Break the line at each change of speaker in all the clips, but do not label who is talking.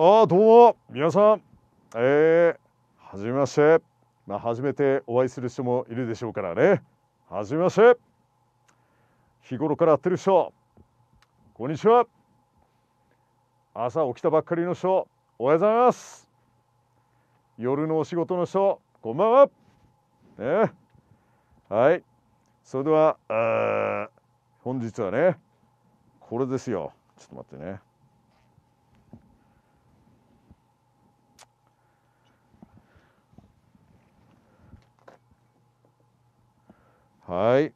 あどうも皆さんえー、はじめましてまあ初めてお会いする人もいるでしょうからねはじめまして日頃から会ってる人こんにちは朝起きたばっかりの人おはようございます夜のお仕事の人こんばんはねはいそれでは本日はねこれですよちょっと待ってねはい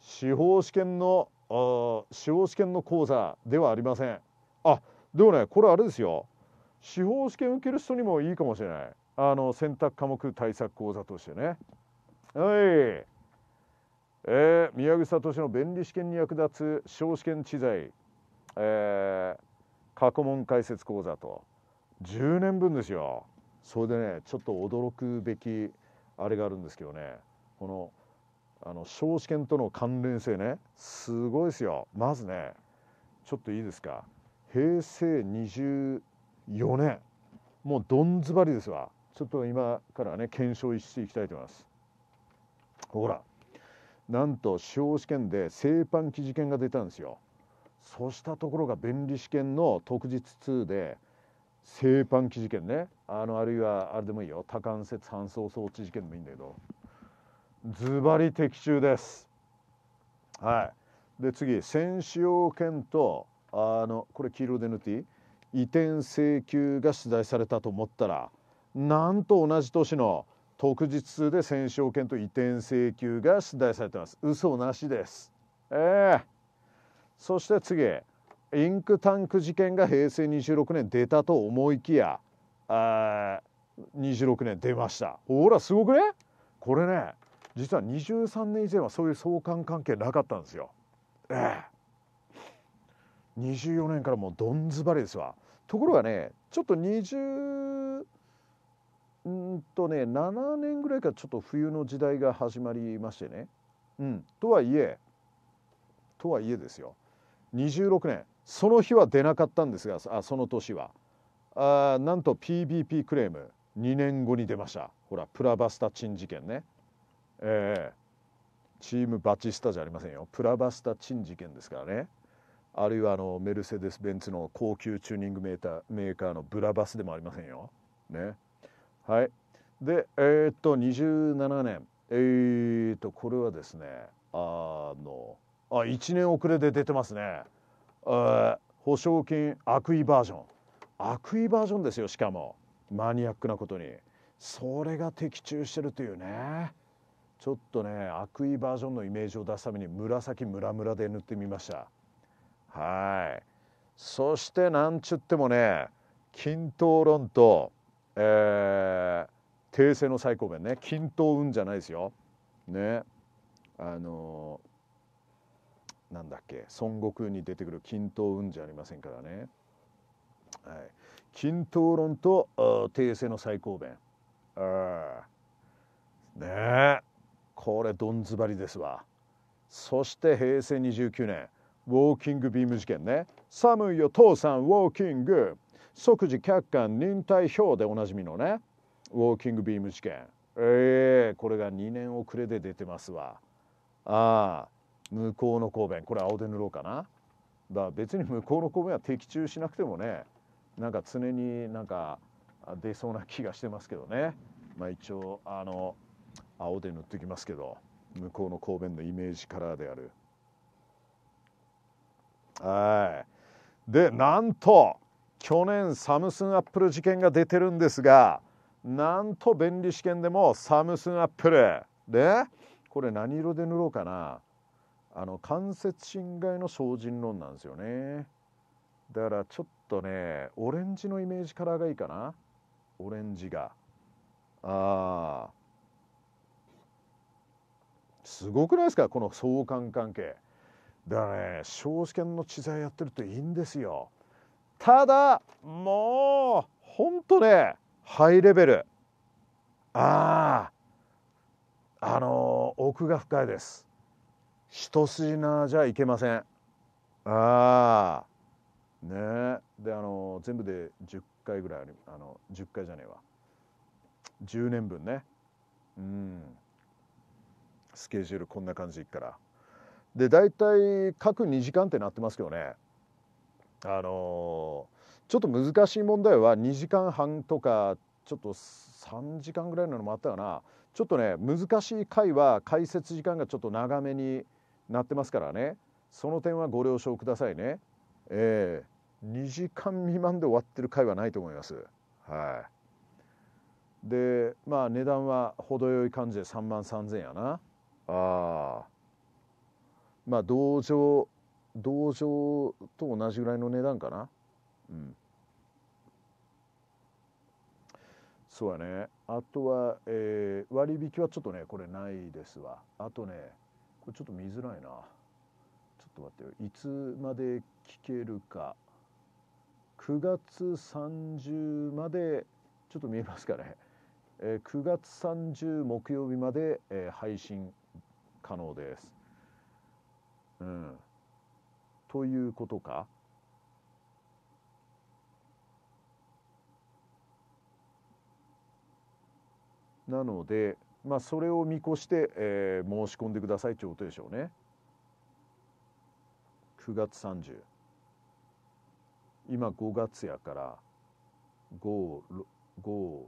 司法試験の司法試験の講座ではありませんあでもねこれあれですよ司法試験受ける人にもいいかもしれないあの選択科目対策講座としてねはいえー、宮口聡の便利試験に役立つ司法試験知財、えー、過去問解説講座と10年分ですよそれでねちょっと驚くべきあれがあるんですけどねこのあの少子犬との関連性ねすごいですよまずねちょっといいですか平成24年もうどんずばりですわちょっと今からね検証していきたいと思いますほらなんと司法試験で製パン機事件が出たんですよそうしたところが便利試験の特日2で製パン機事件ねあのあるいはあれでもいいよ多関節搬送装置事件でもいいんだけどズバリ的中です。はい、で次選手用権とあのこれ黄色で塗っていい移転請求が出題されたと思ったらなんと同じ年の特日数で手用権と移転請求が出題されてます嘘なしですええー、そして次インクタンク事件が平成26年出たと思いきやあ26年出ましたほらすごくねこれね実は23年以前はそういう相関関係なかったんですよ。ええ24年からもうどんずばりですわ。ところがねちょっと20うんとね7年ぐらいからちょっと冬の時代が始まりましてね。うん、とはいえとはいえですよ26年その日は出なかったんですがあその年はあなんと PBP クレーム2年後に出ましたほらプラバスタチン事件ね。えー、チームバチスタじゃありませんよプラバスタチン事件ですからねあるいはあのメルセデス・ベンツの高級チューニングメーターメーカーのブラバスでもありませんよ。ね、はいでえー、っと27年えー、っとこれはですねあのあ1年遅れで出てますね。保証金悪意バージョン悪意バージョンですよしかもマニアックなことにそれが的中してるというね。ちょっとね悪意バージョンのイメージを出すために紫ムラムラで塗ってみましたはいそしてなんちゅってもね均等論と、えー、訂正の最高弁ね均等運じゃないですよねあのー、なんだっけ孫悟空に出てくる均等運じゃありませんからね、はい、均等論と訂正の最高弁あねえこれどんずばりですわそして平成29年ウォーキングビーム事件ね寒いよ父さんウォーキング即時客観忍耐表でおなじみのねウォーキングビーム事件ええー、これが2年遅れで出てますわああ向こうの公弁これ青で塗ろうかなだ別に向こうの公弁は的中しなくてもねなんか常になんか出そうな気がしてますけどねまあ一応あの青で塗ってきますけど向こうの神戸のイメージカラーであるはいでなんと去年サムスンアップル事件が出てるんですがなんと便利試験でもサムスンアップルでこれ何色で塗ろうかなあの間接侵害の精進論なんですよねだからちょっとねオレンジのイメージカラーがいいかなオレンジがああすごくないですかこの相関関係だからね少子犬の知財やってるといいんですよただもうほんとねハイレベルあああの奥が深いです一筋縄じゃいけませんああねであの全部で10回ぐらいあの10回じゃねえわ10年分ねうんスケジュールこんな感じからで大体各2時間ってなってますけどねあのー、ちょっと難しい問題は2時間半とかちょっと3時間ぐらいののもあったかなちょっとね難しい回は解説時間がちょっと長めになってますからねその点はご了承くださいねえー、2時間未満で終わってる回はないと思いますはいでまあ値段は程よい感じで3万3000円やなああまあ同情同情と同じぐらいの値段かなうんそうやねあとは、えー、割引はちょっとねこれないですわあとねこれちょっと見づらいなちょっと待ってよいつまで聞けるか9月30までちょっと見えますかね、えー、9月30木曜日まで、えー、配信可能です。うん、ということかなので、まあ、それを見越して、えー、申し込んでくださいってことでしょうね。9月30今5月やから56789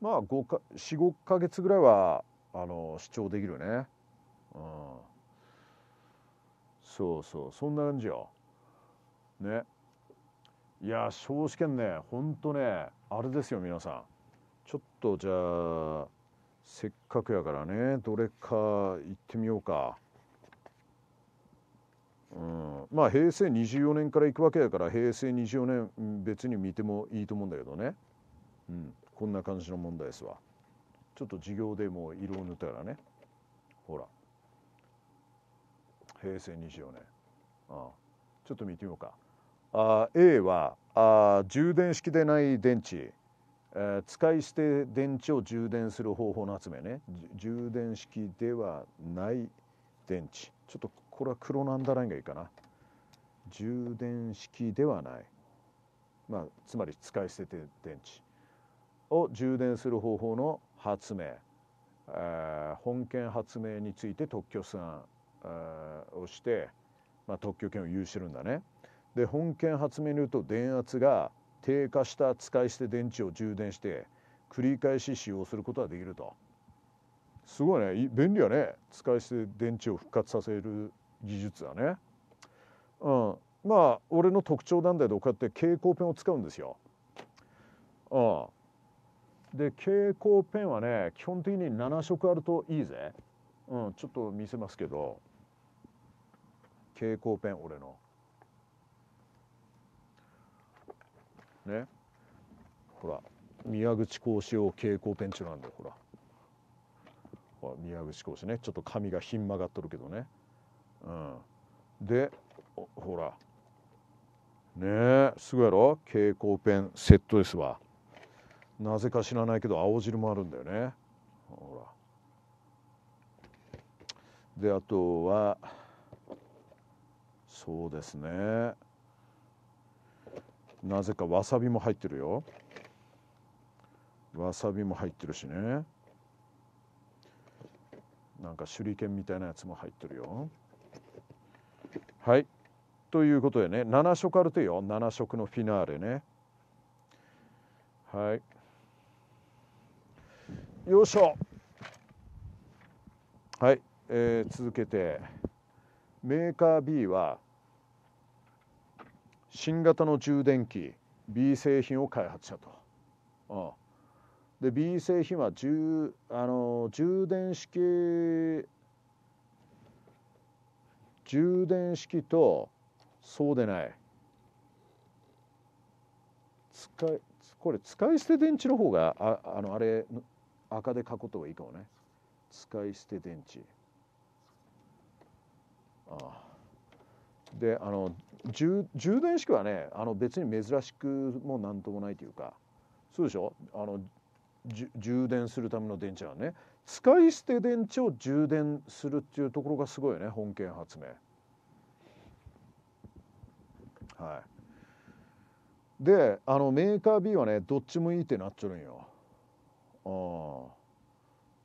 まあ45か月ぐらいはあの視聴できるねうんそうそうそんな感じよねいや少子験ねほんとねあれですよ皆さんちょっとじゃあせっかくやからねどれか行ってみようかうんまあ平成24年から行くわけやから平成24年別に見てもいいと思うんだけどねうんこんな感じの問題ですわちょっと授業でも色を塗ったらねほら平成24年ああちょっと見てみようかあ A はあ充電式でない電池、えー、使い捨て電池を充電する方法の集めね充電式ではない電池ちょっとこれは黒のアンダーラインがいいかな充電式ではないまあつまり使い捨て電池を充電する方法の発明、えー、本件発明について特許さんをして、まあ、特許権を有してるんだね。で本件発明によると電圧が低下した使い捨て電池を充電して繰り返し使用することができると。すごいね便利やね使い捨て電池を復活させる技術だね。うん、まあ俺の特徴なんだけどこうやって蛍光ペンを使うんですよ。ああで蛍光ペンはね基本的に7色あるといいぜ、うん、ちょっと見せますけど蛍光ペン俺のねほら宮口講師用蛍光ペン中なんだよほらほら宮口講師ねちょっと髪がひん曲がっとるけどね、うん、でほらねえすごいやろ蛍光ペンセットですわ。なぜか知らないけど青汁もあるんだよねほらであとはそうですねなぜかわさびも入ってるよわさびも入ってるしねなんか手裏剣みたいなやつも入ってるよはいということでね7色あるとよ7色のフィナーレねはいよいしょはい、えー、続けてメーカー B は新型の充電器 B 製品を開発したと。うん、で B 製品は充あの充電式充電式とそうでない使いこれ使い捨て電池の方がああのあれ赤で書くと方いいかもね使い捨て電池ああであの充充電式はねあの別に珍しくも何ともないというかそうでしょあの充電するための電池はね使い捨て電池を充電するっていうところがすごいよね本件発明。はい、であのメーカー B はねどっちもいいってなっちゃうんよ。あ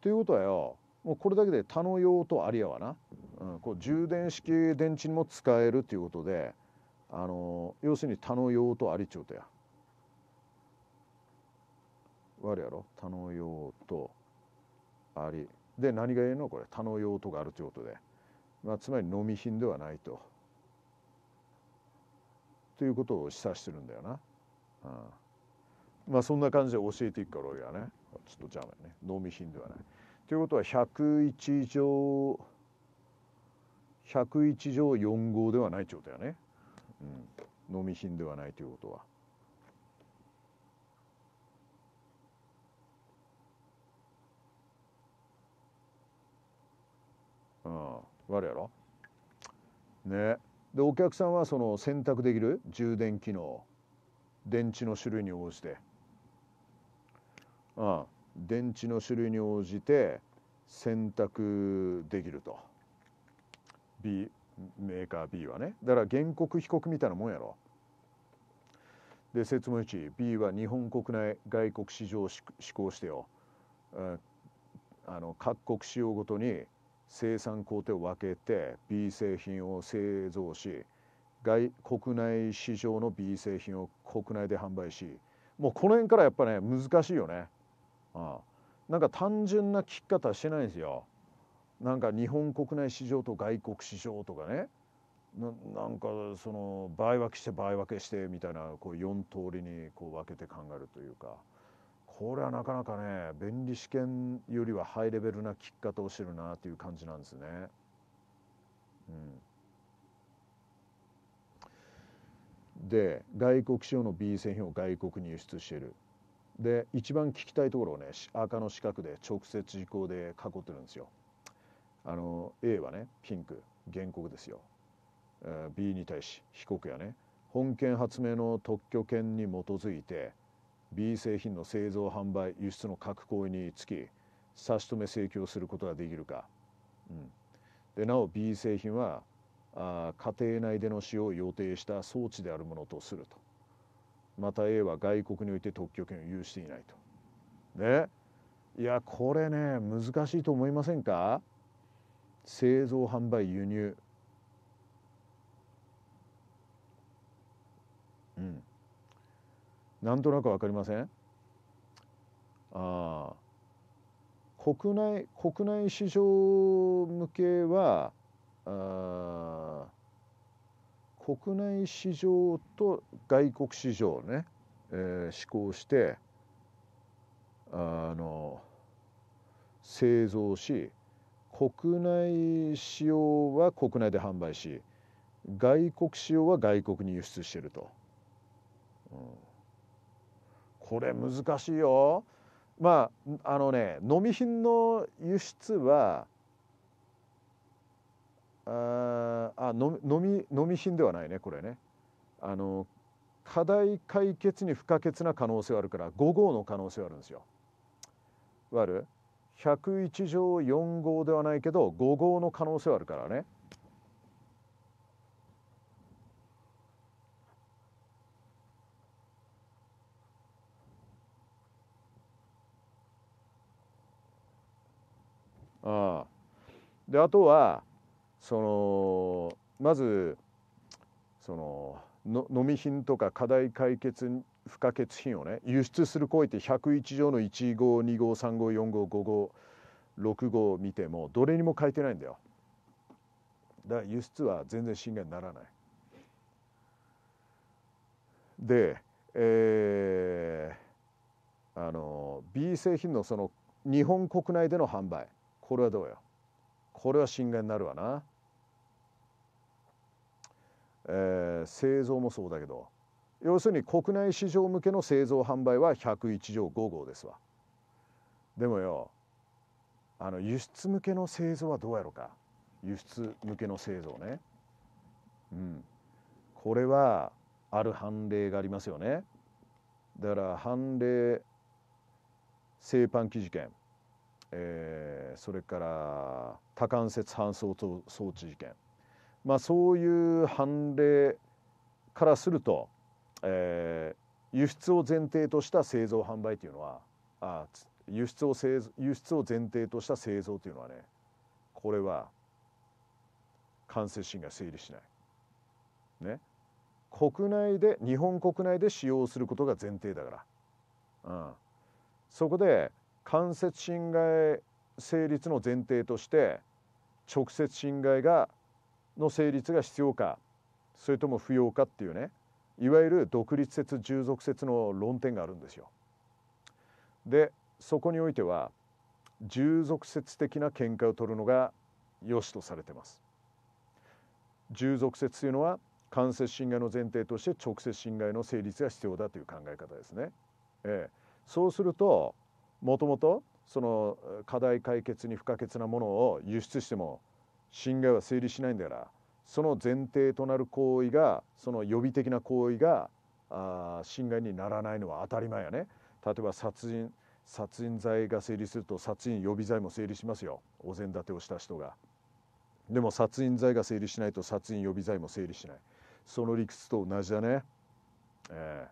ということはよもうこれだけで他の用途ありやわな、うん、こう充電式電池にも使えるっていうことで、あの要するに他の用途ありちゅうとや。悪るやろ他の用途あり。で何が言えんのこれ他の用途があるということで、まあ、つまり飲み品ではないと。ということを示唆してるんだよな。うん、まあそんな感じで教えていくから俺はね。ちょっと邪魔ね脳みシではない。ということは101乗101乗4号ではないってことだね、うん、脳みシではないということは。うん、我やろねでお客さんはその選択できる充電機能電池の種類に応じてああ電池の種類に応じて選択できると B メーカー B はねだから原告被告みたいなもんやろで説問 1B は日本国内外国市場を施行してよあの各国仕様ごとに生産工程を分けて B 製品を製造し外国内市場の B 製品を国内で販売しもうこの辺からやっぱね難しいよね。あなんか単純な聞き方してないんですよ。なんか日本国内市場と外国市場とかねなんかその倍分けして倍分けしてみたいなこう4通りにこう分けて考えるというかこれはなかなかね便利試験よりはハイレベルな聞き方をしてるなという感じなんですね。うん、で外国市場の B 製品を外国に輸出してるで一番聞きたいところをね赤の四角で直接事項で囲ってるんですよ。あの A はねピンク原告ですよ。B に対し被告やね本件発明の特許権に基づいて B 製品の製造販売輸出の各行為につき差し止め請求をすることができるか、うん、でなお B 製品はあ家庭内での使用を予定した装置であるものとすると。また A は外国において特許権を有していないと。ねいやこれね難しいと思いませんか製造販売輸入うんなんとなく分かりませんあ国内国内市場向けはあ国内市場と外国市場をね、えー、試行してあの製造し国内仕様は国内で販売し外国仕様は外国に輸出してると、うん、これ難しいよまああのね飲み品の輸出はああ飲み飲み品ではないねこれねあの課題解決に不可欠な可能性はあるから5号の可能性はあるんですよ。悪る101条4号ではないけど5号の可能性はあるからね。ああであとはそのまずそのの飲み品とか課題解決不可欠品をね輸出する行為って101条の1号2号3号4号5号6号見てもどれにも書いてないんだよだから輸出は全然侵害にならないでえー、あの B 製品のその日本国内での販売これはどうよこれは侵害になるわなえー、製造もそうだけど要するに国内市場向けの製造販売は101条5号ですわでもよあの輸出向けの製造はどうやろうか輸出向けの製造ねうんこれはある判例がありますよねだから判例製パン機事件、えー、それから多関節搬送装置事件まあ、そういう判例からすると、えー、輸出を前提とした製造販売というのはあ輸出を製輸出を前提とした製造というのはねこれは間接心が成立しない。ね、国内で日本国内で使用することが前提だから、うん、そこで間接侵害成立の前提として直接侵害がの成立が必要かそれとも不要かっていうねいわゆる独立説従属説の論点があるんですよ。でそこにおいては従属説的な見解を取るのが良しとされてます。従属説というのは間接侵害の前提として直接侵害の成立が必要だという考え方ですね。ええ、そうするともともとその課題解決に不可欠なものを輸出しても侵害は成立しないんだからその前提となる行為がその予備的な行為があ侵害にならないのは当たり前やね例えば殺人殺人罪が成立すると殺人予備罪も成立しますよお膳立てをした人がでも殺人罪が成立しないと殺人予備罪も成立しないその理屈と同じだねえ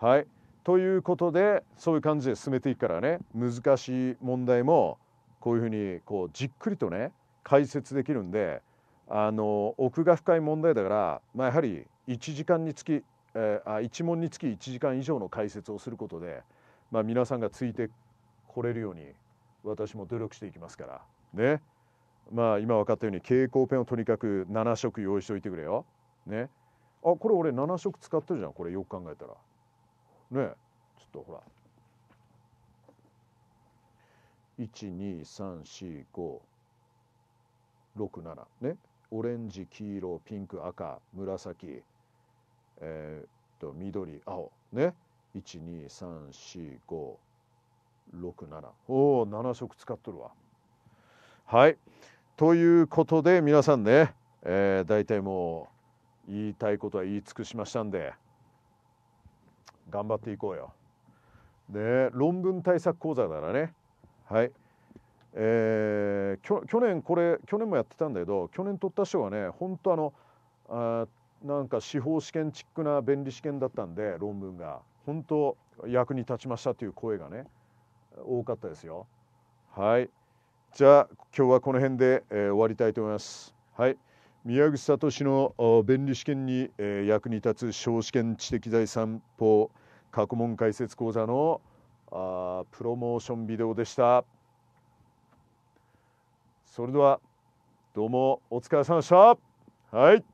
ー、はいということでそういう感じで進めていくからね難しい問題もこういうふうにこうじっくりとね解説できるんであの奥が深い問題だから、まあ、やはり1時間につき、えー、あ1問につき1時間以上の解説をすることで、まあ、皆さんがついてこれるように私も努力していきますからねまあ今分かったように蛍光ペンをとにかく7色用意しておいてくれよ。ねあこれ俺7色使ってるじゃんこれよく考えたら。ねちょっとほら。1 2 3 4 5 67ねオレンジ黄色ピンク赤紫えー、っと緑青ね1234567おお7色使っとるわはいということで皆さんね、えー、大体もう言いたいことは言い尽くしましたんで頑張っていこうよ。で論文対策講座ならねはいえー、去年これ去年もやってたんだけど去年取った賞はね本当あのあなんか司法試験チックな便利試験だったんで論文が本当役に立ちましたという声がね多かったですよ。はいじゃあ今日はこの辺で、えー、終わりたいと思います。はい宮口聡の便利試験に、えー、役に立つ小試験知的財産法過去問解説講座のあプロモーションビデオでした。それではどうもお疲れ様でしたはい